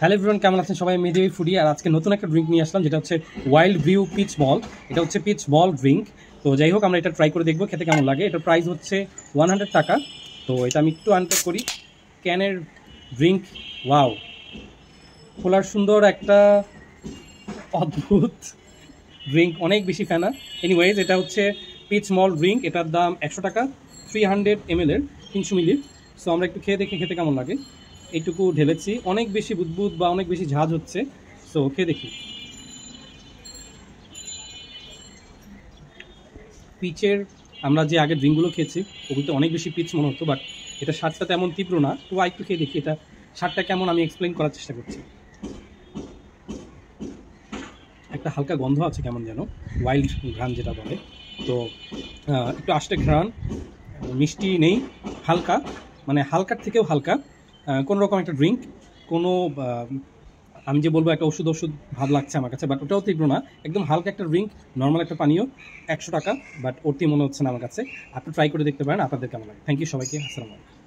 hello everyone কেমন আছেন সবাই মেডিয়াই ফুডি আর আজকে নতুন একটা ড্রিঙ্ক নিয়ে আসলাম যেটা হচ্ছে ওয়াইল্ড ভিউ পিচ বল এটা হচ্ছে পিচ বল ড্রিঙ্ক তো যাই হোক আমরা এটা ট্রাই করে দেখবো খেতে কেমন লাগে এটার প্রাইস হচ্ছে ওয়ান টাকা তো এটা আমি একটু আনপ্যাক করি ক্যানের ড্রিঙ্ক ওয়াও খোলার সুন্দর একটা অদ্ভুত ড্রিঙ্ক অনেক বেশি ফ্যানা এনিওয়েজ এটা হচ্ছে পিচ মল ড্রিঙ্ক এটার দাম একশো টাকা থ্রি হান্ড্রেড এম এর তিনশো মিলির সো আমরা একটু খেয়ে দেখে খেতে কেমন লাগে এইটুকু ঢেলেছি অনেক বেশি বুদবুদ বা অনেক বেশি ঝাঁজ হচ্ছে সো ওকে দেখি পিচের আমরা যে আগে ড্রিঙ্কগুলো খেয়েছি ওগুলোতে অনেক বেশি পিচ মনে হতো বাট এটা স্বাদটা তেমন তীব্র না তো একটু খেয়ে দেখি এটা স্বাদটা কেমন আমি এক্সপ্লেন করার চেষ্টা করছি একটা হালকা গন্ধ আছে কেমন যেন ওয়াইল্ড ঘ্রান যেটা বলে তো একটু আষ্টে ঘ্রান মিষ্টি নেই হালকা মানে হালকার থেকেও হালকা কোনো রকম একটা ড্রিঙ্ক কোনো আমি যে বলবো একটা ওষুধ ওষুধ ভাব লাগছে আমার কাছে বাট ওটাও তীব্র না একদম হালকা একটা ড্রিঙ্ক নর্মাল একটা পানীয় একশো টাকা বাট ওরতি মনে হচ্ছে না আমার কাছে আপনি ট্রাই করে দেখতে পারেন আপনাদের কেমন লাগে থ্যাংক ইউ সবাইকে আসসালামু আলাইকুম